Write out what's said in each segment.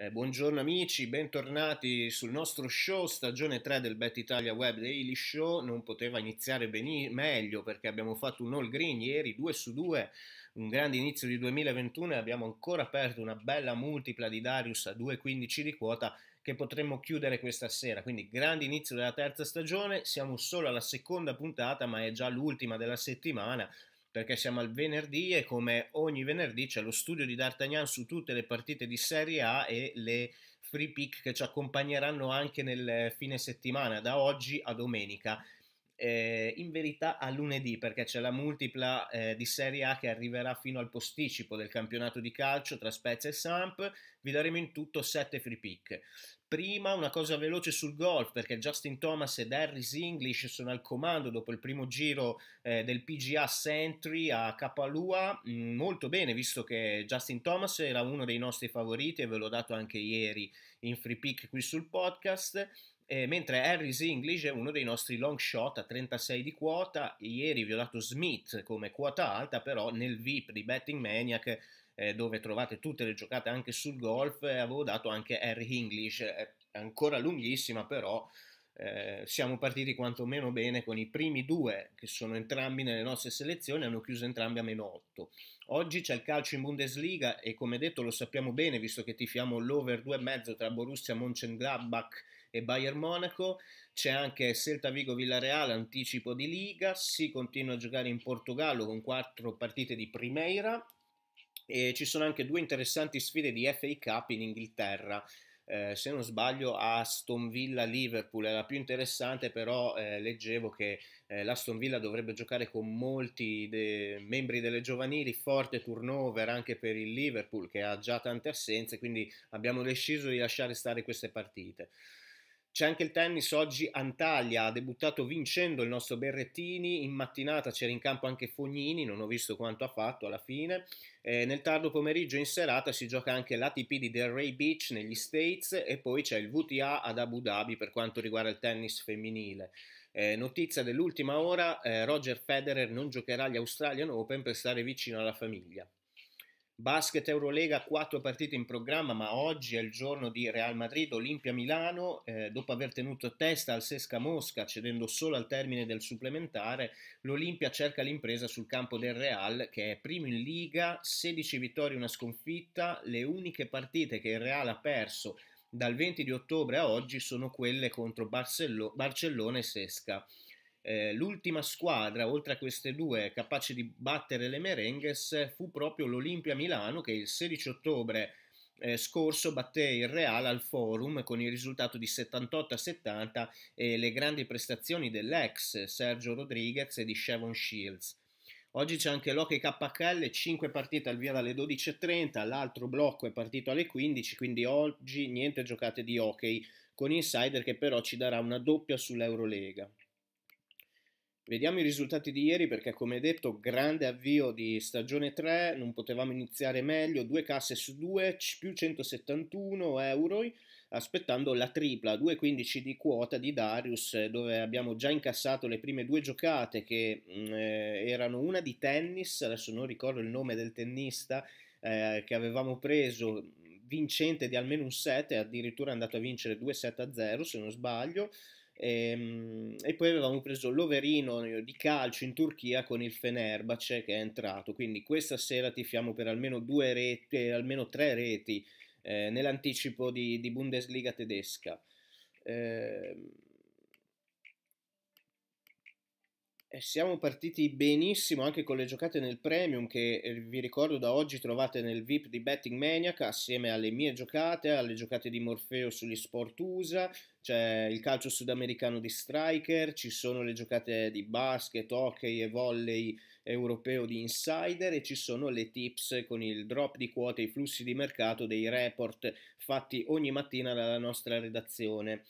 Eh, buongiorno amici, bentornati sul nostro show, stagione 3 del Bet Italia Web Daily Show. Non poteva iniziare beni- meglio perché abbiamo fatto un all green ieri 2 su 2, un grande inizio di 2021 e abbiamo ancora aperto una bella multipla di Darius a 2,15 di quota che potremmo chiudere questa sera. Quindi grande inizio della terza stagione, siamo solo alla seconda puntata ma è già l'ultima della settimana perché siamo al venerdì e come ogni venerdì c'è lo studio di D'Artagnan su tutte le partite di Serie A e le free pick che ci accompagneranno anche nel fine settimana, da oggi a domenica eh, in verità a lunedì perché c'è la multipla eh, di Serie A che arriverà fino al posticipo del campionato di calcio tra Spezia e Samp, vi daremo in tutto 7 free pick. Prima una cosa veloce sul golf perché Justin Thomas ed Harris English sono al comando dopo il primo giro eh, del PGA Sentry a Kapalua, mm, molto bene visto che Justin Thomas era uno dei nostri favoriti e ve l'ho dato anche ieri in free pick qui sul podcast eh, mentre Harris English è uno dei nostri long shot a 36 di quota. Ieri vi ho dato Smith come quota alta, però nel VIP di Betting Maniac, eh, dove trovate tutte le giocate anche sul golf, eh, avevo dato anche Harry English, è ancora lunghissima, però eh, siamo partiti quantomeno bene con i primi due che sono entrambi nelle nostre selezioni, hanno chiuso entrambi a meno 8. Oggi c'è il calcio in Bundesliga e come detto lo sappiamo bene, visto che tifiamo l'over 2,5 tra Borussia Mönchengladbach e Bayern Monaco, c'è anche Celta Vigo Villareal, anticipo di Liga, si continua a giocare in Portogallo con quattro partite di Primeira e ci sono anche due interessanti sfide di FA Cup in Inghilterra. Eh, se non sbaglio Aston Villa Liverpool è la più interessante però eh, leggevo che eh, l'Aston Villa dovrebbe giocare con molti de- membri delle giovanili forte turnover anche per il Liverpool che ha già tante assenze quindi abbiamo deciso di lasciare stare queste partite c'è anche il tennis, oggi Antalya ha debuttato vincendo il nostro Berrettini, in mattinata c'era in campo anche Fognini, non ho visto quanto ha fatto alla fine, eh, nel tardo pomeriggio in serata si gioca anche l'ATP di Delray Beach negli States e poi c'è il VTA ad Abu Dhabi per quanto riguarda il tennis femminile. Eh, notizia dell'ultima ora, eh, Roger Federer non giocherà agli Australian Open per stare vicino alla famiglia. Basket Eurolega, quattro partite in programma, ma oggi è il giorno di Real Madrid, Olimpia Milano, eh, dopo aver tenuto testa al Sesca Mosca, cedendo solo al termine del supplementare, l'Olimpia cerca l'impresa sul campo del Real, che è primo in Liga, 16 vittorie e una sconfitta, le uniche partite che il Real ha perso dal 20 di ottobre a oggi sono quelle contro Barcello- Barcellona e Sesca. Eh, l'ultima squadra, oltre a queste due, capace di battere le Merengues fu proprio l'Olimpia Milano che il 16 ottobre eh, scorso batté il Real al Forum con il risultato di 78 a 70 e le grandi prestazioni dell'ex Sergio Rodriguez e di Chevron Shields. Oggi c'è anche l'Hockey KHL, 5 partite al via dalle 12.30, l'altro blocco è partito alle 15, quindi oggi niente giocate di hockey con Insider che però ci darà una doppia sull'Eurolega. Vediamo i risultati di ieri perché come detto grande avvio di stagione 3, non potevamo iniziare meglio, due casse su due, più 171 euro, aspettando la tripla, 2,15 di quota di Darius dove abbiamo già incassato le prime due giocate che mm, eh, erano una di tennis, adesso non ricordo il nome del tennista eh, che avevamo preso vincente di almeno un set, addirittura è andato a vincere 2 7 0 se non sbaglio, e, ehm, e, poi avevamo preso l'overino eh, di calcio in Turchia con il Fenerbahce che è entrato. Quindi questa sera tifiamo per almeno due reti, eh, almeno tre reti eh, nell'anticipo di, di Bundesliga tedesca. Eh, Siamo partiti benissimo anche con le giocate nel premium che eh, vi ricordo da oggi trovate nel VIP di Betting Maniac assieme alle mie giocate, alle giocate di Morfeo sugli sport USA, c'è il calcio sudamericano di Striker, ci sono le giocate di basket, hockey e volley europeo di Insider e ci sono le tips con il drop di quote, i flussi di mercato dei report fatti ogni mattina dalla nostra redazione.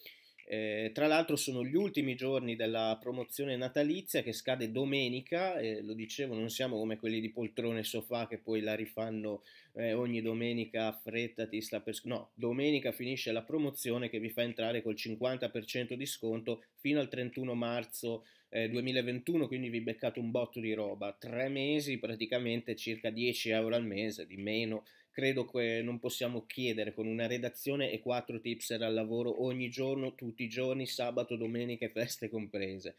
Eh, tra l'altro sono gli ultimi giorni della promozione natalizia che scade domenica, eh, lo dicevo non siamo come quelli di poltrone e sofà che poi la rifanno eh, ogni domenica, fretta, ti sta per... no, domenica finisce la promozione che vi fa entrare col 50% di sconto fino al 31 marzo 2021, eh, quindi vi beccate un botto di roba, tre mesi praticamente circa 10 euro al mese di meno credo che non possiamo chiedere con una redazione e quattro tipster al lavoro ogni giorno, tutti i giorni, sabato, domenica e feste comprese.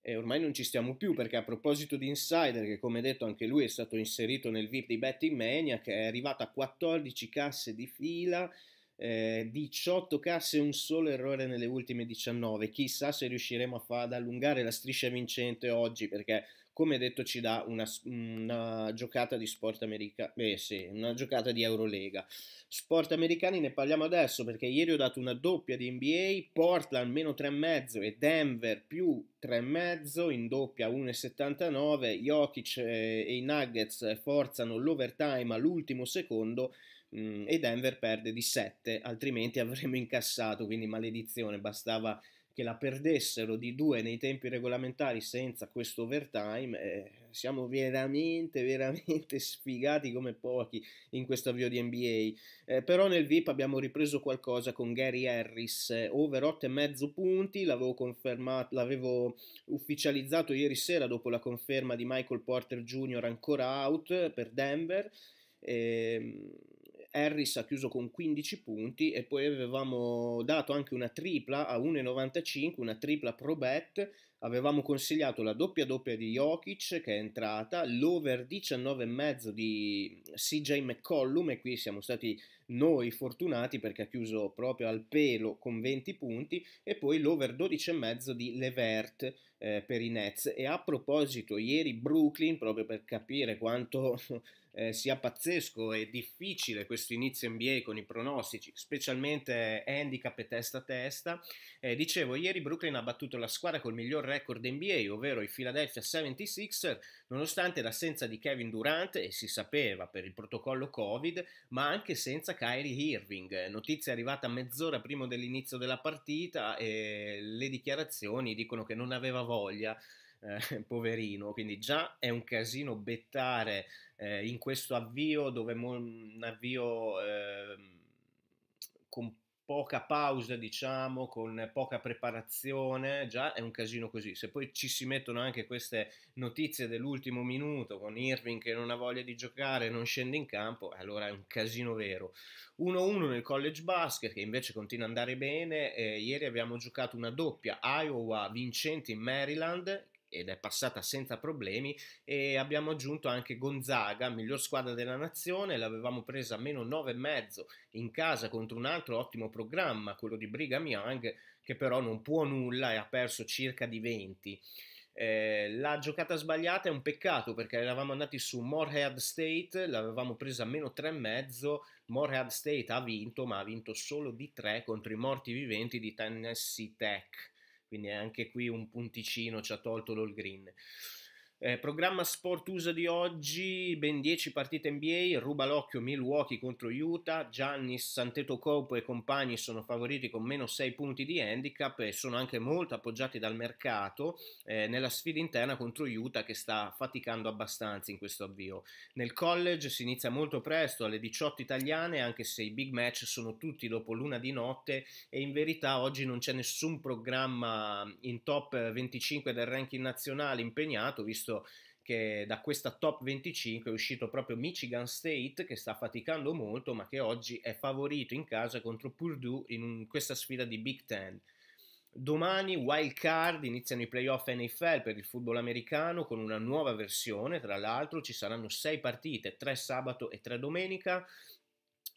E ormai non ci stiamo più perché a proposito di Insider, che come detto anche lui è stato inserito nel VIP di Betting Mania, che è arrivato a 14 casse di fila, eh, 18 casse e un solo errore nelle ultime 19. Chissà se riusciremo a far allungare la striscia vincente oggi perché come detto ci dà una, una giocata di sport americano, eh sì, una giocata di Eurolega. Sport americani ne parliamo adesso perché ieri ho dato una doppia di NBA, Portland meno 3,5 e Denver più 3,5 in doppia 1,79, Jokic eh, e i Nuggets forzano l'overtime all'ultimo secondo mm, e Denver perde di 7, altrimenti avremmo incassato, quindi maledizione, bastava che la perdessero di due nei tempi regolamentari senza questo overtime, eh, siamo veramente, veramente sfigati come pochi in questo avvio di NBA. Eh, però nel VIP abbiamo ripreso qualcosa con Gary Harris, eh, over 8,5 punti, l'avevo, confermato, l'avevo ufficializzato ieri sera dopo la conferma di Michael Porter Jr. ancora out per Denver. Eh, Harris ha chiuso con 15 punti e poi avevamo dato anche una tripla a 1,95, una tripla pro bet, avevamo consigliato la doppia doppia di Jokic che è entrata, l'over 19,5 di CJ McCollum e qui siamo stati noi fortunati perché ha chiuso proprio al pelo con 20 punti e poi l'over 12,5 di Levert eh, per i Nets. E a proposito, ieri Brooklyn, proprio per capire quanto eh, sia pazzesco e difficile questo inizio NBA con i pronostici, specialmente handicap e testa a testa, eh, dicevo, ieri Brooklyn ha battuto la squadra col miglior record NBA, ovvero i Philadelphia 76 nonostante l'assenza di Kevin Durant, e si sapeva per il protocollo Covid, ma anche senza Kyrie Irving. Notizia arrivata mezz'ora prima dell'inizio della partita e le dichiarazioni dicono che non aveva voglia. Eh, poverino, quindi già è un casino bettare eh, in questo avvio dove mo- un avvio eh, poca pausa, diciamo, con poca preparazione, già è un casino così. Se poi ci si mettono anche queste notizie dell'ultimo minuto con Irving che non ha voglia di giocare, non scende in campo, allora è un casino vero. 1-1 nel college basket che invece continua ad andare bene, eh, ieri abbiamo giocato una doppia Iowa vincente in Maryland ed è passata senza problemi e abbiamo aggiunto anche Gonzaga, miglior squadra della nazione, l'avevamo presa a meno 9,5 in casa contro un altro ottimo programma, quello di Brigham Young, che però non può nulla e ha perso circa di 20. Eh, la giocata sbagliata è un peccato perché eravamo andati su Morehead State, l'avevamo presa a meno 3,5, Morehead State ha vinto ma ha vinto solo di 3 contro i morti viventi di Tennessee Tech quindi anche qui un punticino ci ha tolto l'all green. Eh, programma sport USA di oggi, ben 10 partite NBA, ruba l'occhio Milwaukee contro Utah, Giannis, Santeto Santetokopo e compagni sono favoriti con meno 6 punti di handicap e sono anche molto appoggiati dal mercato eh, nella sfida interna contro Utah che sta faticando abbastanza in questo avvio. Nel college si inizia molto presto, alle 18 italiane, anche se i big match sono tutti dopo l'una di notte e in verità oggi non c'è nessun programma in top 25 del ranking nazionale impegnato, visto visto che da questa top 25 è uscito proprio Michigan State che sta faticando molto ma che oggi è favorito in casa contro Purdue in un, questa sfida di Big Ten. Domani wild card, iniziano i playoff NFL per il football americano con una nuova versione, tra l'altro ci saranno sei partite, tre sabato e tre domenica,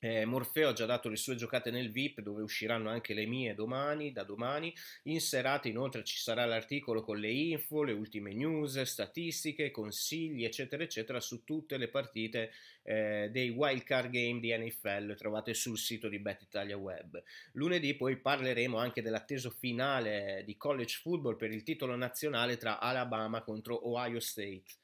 eh, Morfeo ha già dato le sue giocate nel VIP, dove usciranno anche le mie domani, da domani. In serata inoltre ci sarà l'articolo con le info, le ultime news, statistiche, consigli, eccetera, eccetera, su tutte le partite eh, dei wildcard game di NFL trovate sul sito di Bet Italia Web. Lunedì poi parleremo anche dell'atteso finale di college football per il titolo nazionale tra Alabama contro Ohio State.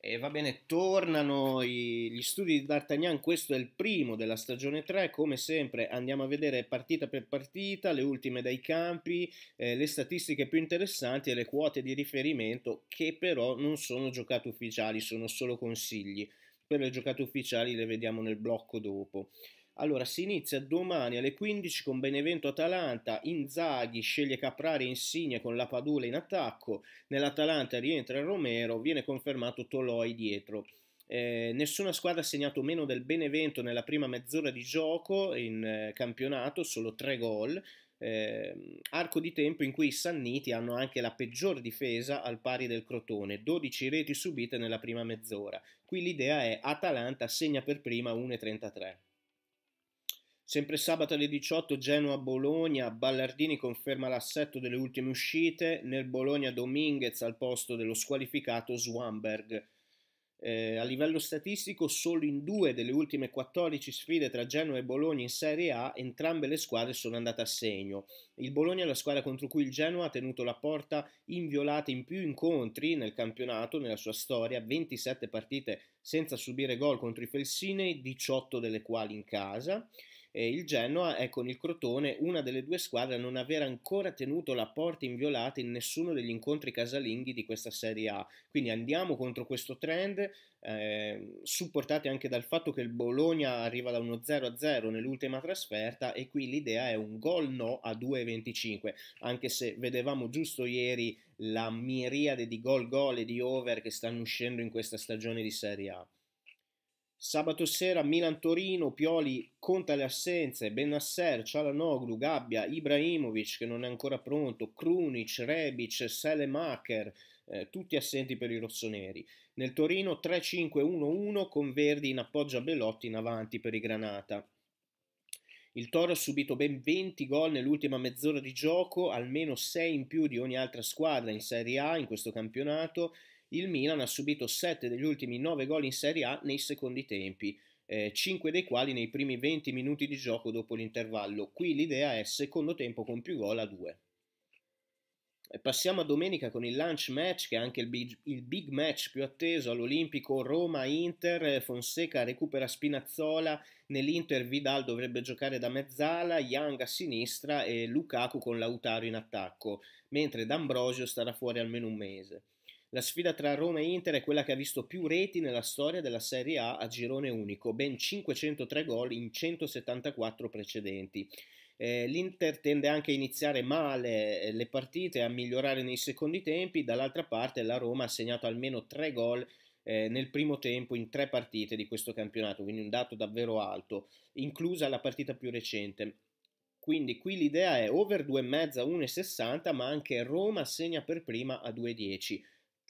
E va bene, tornano i, gli studi di D'Artagnan, questo è il primo della stagione 3, come sempre andiamo a vedere partita per partita, le ultime dai campi, eh, le statistiche più interessanti e le quote di riferimento che però non sono giocate ufficiali, sono solo consigli. Per le giocate ufficiali le vediamo nel blocco dopo. Allora, si inizia domani alle 15 con Benevento Atalanta, Inzaghi sceglie Caprari e Insigne con la Padula in attacco, nell'Atalanta rientra Romero, viene confermato Toloi dietro. Eh, nessuna squadra ha segnato meno del Benevento nella prima mezz'ora di gioco in eh, campionato, solo tre gol. Eh, arco di tempo in cui i Sanniti hanno anche la peggior difesa al pari del Crotone, 12 reti subite nella prima mezz'ora. Qui l'idea è Atalanta segna per prima 1,33. Sempre sabato alle 18 Genoa-Bologna, Ballardini conferma l'assetto delle ultime uscite, nel Bologna Dominguez al posto dello squalificato Swamberg. Eh, a livello statistico solo in due delle ultime 14 sfide tra Genoa e Bologna in Serie A entrambe le squadre sono andate a segno. Il Bologna è la squadra contro cui il Genoa ha tenuto la porta inviolata in più incontri nel campionato, nella sua storia, 27 partite senza subire gol contro i Felsinei, 18 delle quali in casa eh, il Genoa è con il Crotone una delle due squadre a non aver ancora tenuto la porta inviolata in nessuno degli incontri casalinghi di questa Serie A. Quindi andiamo contro questo trend, eh, supportati anche dal fatto che il Bologna arriva da uno 0-0 nell'ultima trasferta e qui l'idea è un gol no a 2-25, anche se vedevamo giusto ieri la miriade di gol gol e di over che stanno uscendo in questa stagione di Serie A. Sabato sera Milan-Torino, Pioli conta le assenze, Benasser, Cialanoglu, Gabbia, Ibrahimovic che non è ancora pronto, Krunic, Rebic, Selemacher, eh, tutti assenti per i rossoneri. Nel Torino 3-5-1-1 con Verdi in appoggio a Bellotti in avanti per i Granata. Il Toro ha subito ben 20 gol nell'ultima mezz'ora di gioco, almeno 6 in più di ogni altra squadra in Serie A in questo campionato il Milan ha subito 7 degli ultimi 9 gol in Serie A nei secondi tempi, eh, 5 dei quali nei primi 20 minuti di gioco dopo l'intervallo. Qui l'idea è secondo tempo con più gol a 2. Passiamo a domenica con il lunch match, che è anche il big, il big match più atteso all'Olimpico Roma-Inter. Fonseca recupera Spinazzola, nell'Inter Vidal dovrebbe giocare da mezzala, Young a sinistra e Lukaku con Lautaro in attacco, mentre D'Ambrosio starà fuori almeno un mese. La sfida tra Roma e Inter è quella che ha visto più reti nella storia della Serie A a girone unico, ben 503 gol in 174 precedenti. Eh, L'Inter tende anche a iniziare male eh, le partite, a migliorare nei secondi tempi, dall'altra parte la Roma ha segnato almeno 3 gol eh, nel primo tempo in tre partite di questo campionato, quindi un dato davvero alto, inclusa la partita più recente. Quindi qui l'idea è over 2,5 a 1,60, ma anche Roma segna per prima a 2,10.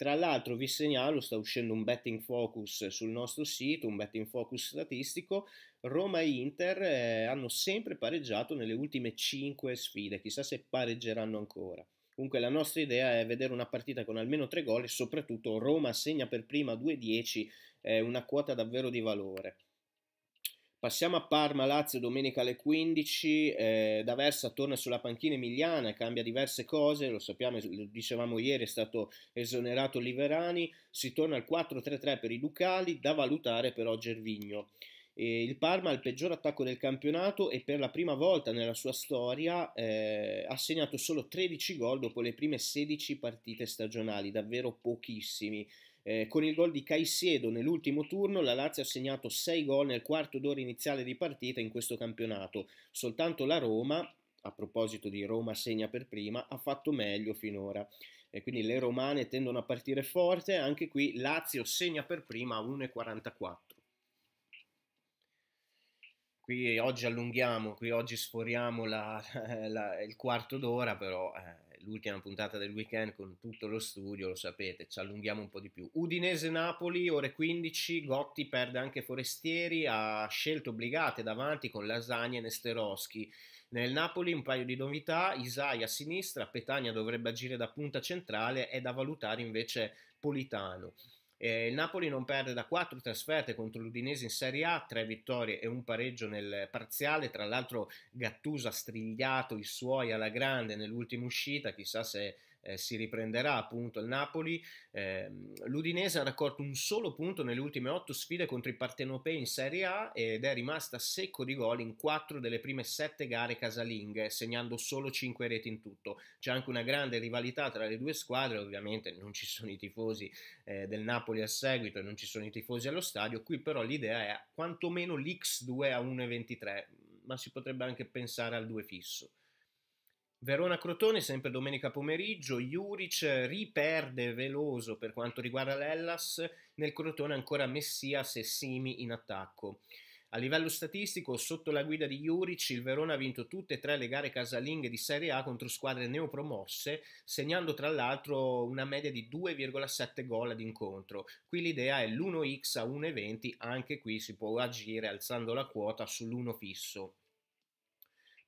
Tra l'altro vi segnalo, sta uscendo un betting focus sul nostro sito, un betting focus statistico, Roma e Inter eh, hanno sempre pareggiato nelle ultime 5 sfide, chissà se pareggeranno ancora. Comunque la nostra idea è vedere una partita con almeno 3 gol e soprattutto Roma segna per prima 2-10, eh, una quota davvero di valore. Passiamo a Parma, Lazio, domenica alle 15, eh, Versa torna sulla panchina emiliana, e cambia diverse cose, lo sappiamo, lo dicevamo ieri, è stato esonerato Liverani, si torna al 4-3-3 per i Ducali, da valutare però Gervigno. Eh, il Parma, ha il peggior attacco del campionato e per la prima volta nella sua storia eh, ha segnato solo 13 gol dopo le prime 16 partite stagionali, davvero pochissimi. Eh, con il gol di Caicedo nell'ultimo turno la Lazio ha segnato 6 gol nel quarto d'ora iniziale di partita in questo campionato. Soltanto la Roma, a proposito di Roma segna per prima, ha fatto meglio finora. E quindi le romane tendono a partire forte, anche qui Lazio segna per prima a 1,44. Qui oggi allunghiamo, qui oggi sforiamo la, la, il quarto d'ora, però eh l'ultima puntata del weekend con tutto lo studio, lo sapete, ci allunghiamo un po' di più. Udinese-Napoli, ore 15, Gotti perde anche Forestieri, ha scelte obbligate davanti con Lasagna e Nesteroschi. Nel Napoli un paio di novità, Isai a sinistra, Petania dovrebbe agire da punta centrale, è da valutare invece Politano. Eh, il Napoli non perde da quattro trasferte contro l'Udinese in Serie A, tre vittorie e un pareggio nel parziale. Tra l'altro, Gattuso ha strigliato i suoi alla grande nell'ultima uscita. Chissà se eh, si riprenderà appunto il Napoli. Eh, L'Udinese ha raccolto un solo punto nelle ultime otto sfide contro i partenopei in Serie A ed è rimasta secco di gol in quattro delle prime sette gare casalinghe, segnando solo cinque reti in tutto. C'è anche una grande rivalità tra le due squadre, ovviamente non ci sono i tifosi eh, del Napoli a seguito e non ci sono i tifosi allo stadio. Qui però l'idea è quantomeno l'X2 a 1,23, ma si potrebbe anche pensare al 2 fisso. Verona-Crotone, sempre domenica pomeriggio, Juric riperde Veloso per quanto riguarda l'Ellas, nel Crotone ancora Messias e Simi in attacco. A livello statistico, sotto la guida di Juric, il Verona ha vinto tutte e tre le gare casalinghe di Serie A contro squadre neopromosse, segnando tra l'altro una media di 2,7 gol ad incontro. Qui l'idea è l'1x a 1,20, anche qui si può agire alzando la quota sull'1 fisso.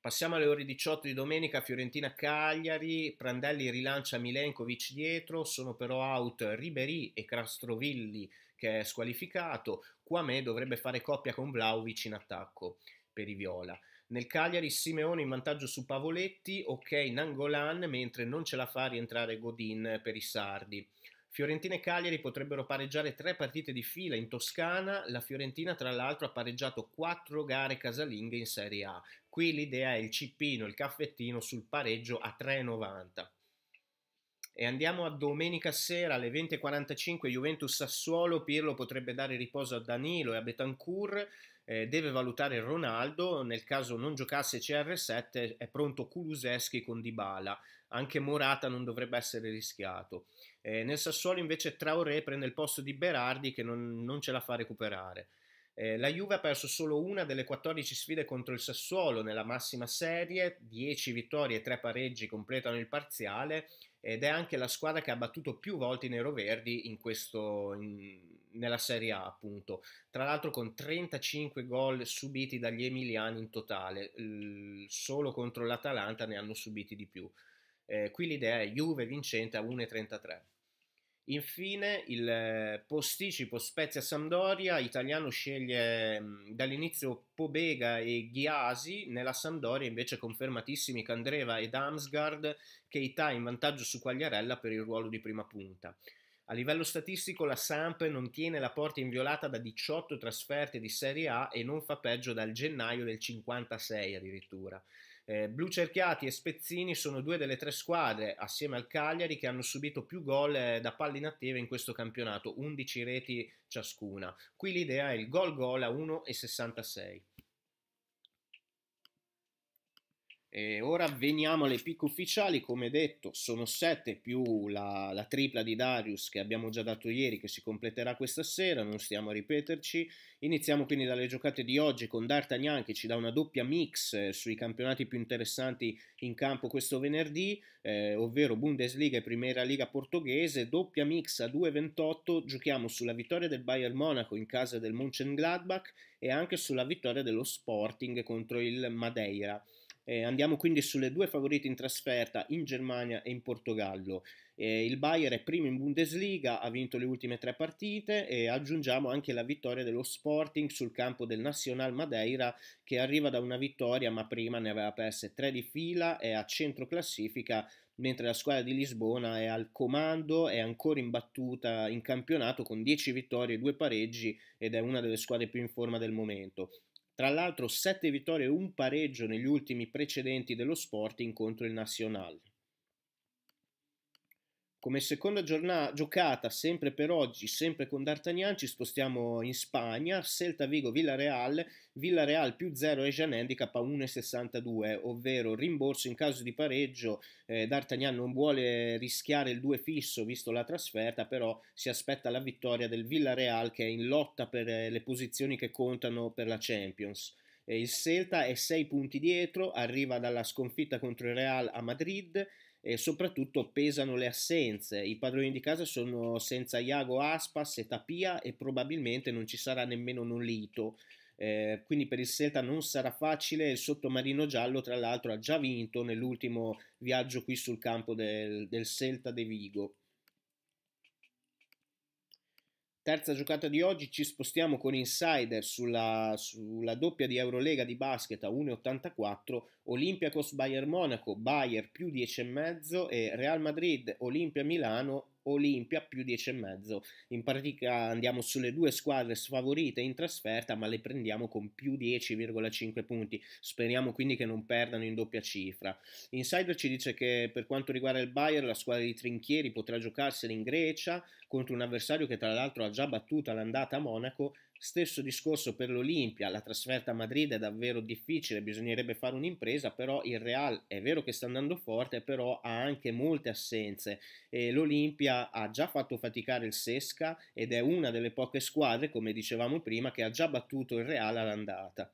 Passiamo alle ore 18 di domenica, Fiorentina-Cagliari, Prandelli rilancia Milenkovic dietro, sono però out Ribery e Crastrovilli che è squalificato, Quame dovrebbe fare coppia con Vlaovic in attacco per i Viola. Nel Cagliari Simeone in vantaggio su Pavoletti, ok Nangolan, mentre non ce la fa rientrare Godin per i Sardi. Fiorentina e Cagliari potrebbero pareggiare tre partite di fila in Toscana, la Fiorentina tra l'altro ha pareggiato quattro gare casalinghe in Serie A, Qui l'idea è il cipino, il caffettino sul pareggio a 3,90. E andiamo a domenica sera alle 20.45 Juventus Sassuolo, Pirlo potrebbe dare riposo a Danilo e a Betancourt, eh, deve valutare Ronaldo, nel caso non giocasse CR7 è pronto Kuluseschi con Dybala, anche Morata non dovrebbe essere rischiato. Eh, nel Sassuolo invece Traoré prende il posto di Berardi che non, non ce la fa recuperare. Eh, la Juve ha perso solo una delle 14 sfide contro il Sassuolo nella massima serie, 10 vittorie e 3 pareggi completano il parziale ed è anche la squadra che ha battuto più volte i neroverdi in questo, in, nella Serie A, appunto. Tra l'altro con 35 gol subiti dagli emiliani in totale, l- solo contro l'Atalanta ne hanno subiti di più. Eh, qui l'idea è Juve vincente a 1,33. Infine il eh, posticipo Spezia-Sampdoria italiano sceglie mm, dall'inizio Pobega e Ghiasi, nella Sampdoria invece confermatissimi Candreva ed Amsgard, che Keita in vantaggio su Quagliarella per il ruolo di prima punta. A livello statistico la Samp non tiene la porta inviolata da 18 trasferte di Serie A e non fa peggio dal gennaio del 56 addirittura. Eh, Blu Cerchiati e Spezzini sono due delle tre squadre, assieme al Cagliari, che hanno subito più gol eh, da palle inattive in questo campionato, 11 reti ciascuna. Qui l'idea è il gol gol a 1,66. E ora veniamo alle picche ufficiali, come detto sono 7 più la, la, tripla di Darius che abbiamo già dato ieri che si completerà questa sera, non stiamo a ripeterci. Iniziamo quindi dalle giocate di oggi con D'Artagnan che ci dà una doppia mix eh, sui campionati più interessanti in campo questo venerdì, eh, ovvero Bundesliga e Primera Liga portoghese, doppia mix a 2.28, giochiamo sulla vittoria del Bayern Monaco in casa del Mönchengladbach e anche sulla vittoria dello Sporting contro il Madeira. Eh, andiamo quindi sulle due favorite in trasferta in Germania e in Portogallo. Eh, il Bayern è primo in Bundesliga, ha vinto le ultime tre partite e aggiungiamo anche la vittoria dello Sporting sul campo del Nacional Madeira che arriva da una vittoria ma prima ne aveva perse tre di fila, è a centro classifica mentre la squadra di Lisbona è al comando, è ancora imbattuta in campionato con 10 vittorie e 2 pareggi ed è una delle squadre più in forma del momento. Tra l'altro 7 vittorie e un pareggio negli ultimi precedenti dello Sporting contro il Nacional. Come seconda giornata giocata, sempre per oggi, sempre con D'Artagnan, ci spostiamo in Spagna, Celta Vigo Villarreal, Villarreal più 0 e Jean handicap a 1,62, ovvero rimborso in caso di pareggio, eh, D'Artagnan non vuole rischiare il 2 fisso visto la trasferta, però si aspetta la vittoria del Villarreal che è in lotta per eh, le posizioni che contano per la Champions. Eh, il Celta è 6 punti dietro, arriva dalla sconfitta contro il Real a Madrid, e soprattutto pesano le assenze. I padroni di casa sono senza Iago Aspas e Tapia e probabilmente non ci sarà nemmeno Nolito. Eh, quindi per il Celta non sarà facile. Il sottomarino giallo, tra l'altro, ha già vinto nell'ultimo viaggio qui sul campo del, del Celta de Vigo. Terza giocata di oggi, ci spostiamo con Insider sulla, sulla doppia di Eurolega di basket a 1,84, Olympiacos Bayern Monaco, Bayern più 10,5 e Real Madrid Olimpia Milano, Olimpia più 10,5. In pratica andiamo sulle due squadre sfavorite in trasferta, ma le prendiamo con più 10,5 punti. Speriamo quindi che non perdano in doppia cifra. Insider ci dice che per quanto riguarda il Bayern, la squadra di Trinchieri potrà giocarsela in Grecia, contro un avversario che tra l'altro ha già battuto l'andata a Monaco. Stesso discorso per l'Olimpia, la trasferta a Madrid è davvero difficile, bisognerebbe fare un'impresa, però il Real è vero che sta andando forte, però ha anche molte assenze. E L'Olimpia ha già fatto faticare il Sesca ed è una delle poche squadre, come dicevamo prima, che ha già battuto il Real all'andata.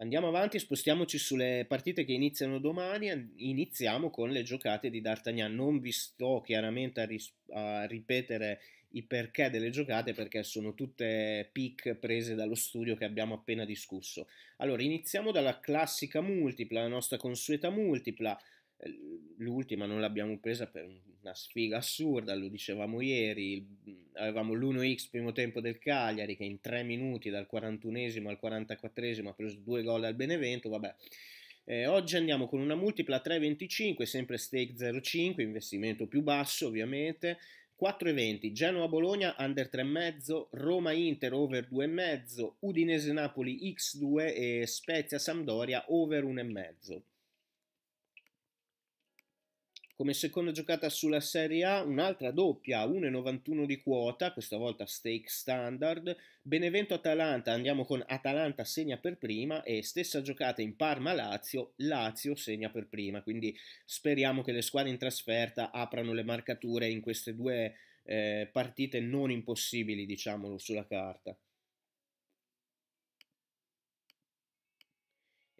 Andiamo avanti, spostiamoci sulle partite che iniziano domani. Iniziamo con le giocate di D'Artagnan. Non vi sto chiaramente a, ris- a ripetere i perché delle giocate perché sono tutte pick prese dallo studio che abbiamo appena discusso. Allora, iniziamo dalla classica multipla, la nostra consueta multipla l'ultima non l'abbiamo presa per una sfiga assurda, lo dicevamo ieri, avevamo l'1x primo tempo del Cagliari che in tre minuti dal 41esimo al 44esimo ha preso due gol al Benevento, vabbè. Eh, oggi andiamo con una multipla 3,25, sempre stake 0,5, investimento più basso ovviamente, 4,20 Genoa-Bologna under 3,5, Roma-Inter over 2,5, Udinese-Napoli x2 e Spezia-Sampdoria over 1,5. Come seconda giocata sulla Serie A, un'altra doppia, 1,91 di quota, questa volta stake standard. Benevento-Atalanta, andiamo con Atalanta segna per prima e stessa giocata in Parma-Lazio, Lazio segna per prima. Quindi speriamo che le squadre in trasferta aprano le marcature in queste due eh, partite non impossibili, diciamolo, sulla carta.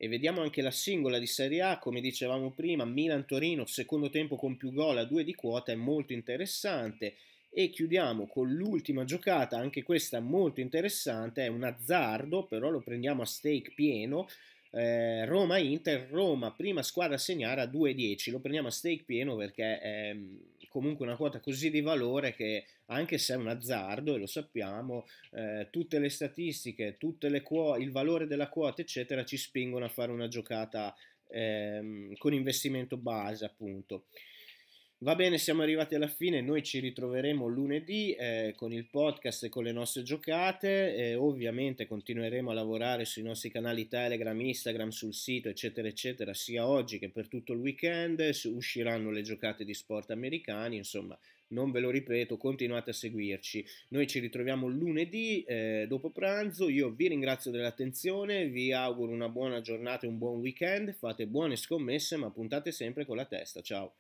E vediamo anche la singola di Serie A, come dicevamo prima, Milan-Torino, secondo tempo con più gol a due di quota, è molto interessante. E chiudiamo con l'ultima giocata, anche questa molto interessante, è un azzardo, però lo prendiamo a stake pieno. Eh, Roma-Inter, Roma prima squadra a segnare a 2-10, lo prendiamo a stake pieno perché... Ehm, comunque una quota così di valore che anche se è un azzardo, e lo sappiamo, eh, tutte le statistiche, tutte le quo- il valore della quota, eccetera, ci spingono a fare una giocata ehm, con investimento base, appunto. Va bene, siamo arrivati alla fine, noi ci ritroveremo lunedì eh, con il podcast e con le nostre giocate, eh, ovviamente continueremo a lavorare sui nostri canali Telegram, Instagram, sul sito eccetera eccetera, sia oggi che per tutto il weekend, usciranno le giocate di sport americani, insomma non ve lo ripeto, continuate a seguirci. Noi ci ritroviamo lunedì eh, dopo pranzo, io vi ringrazio dell'attenzione, vi auguro una buona giornata e un buon weekend, fate buone scommesse ma puntate sempre con la testa, ciao!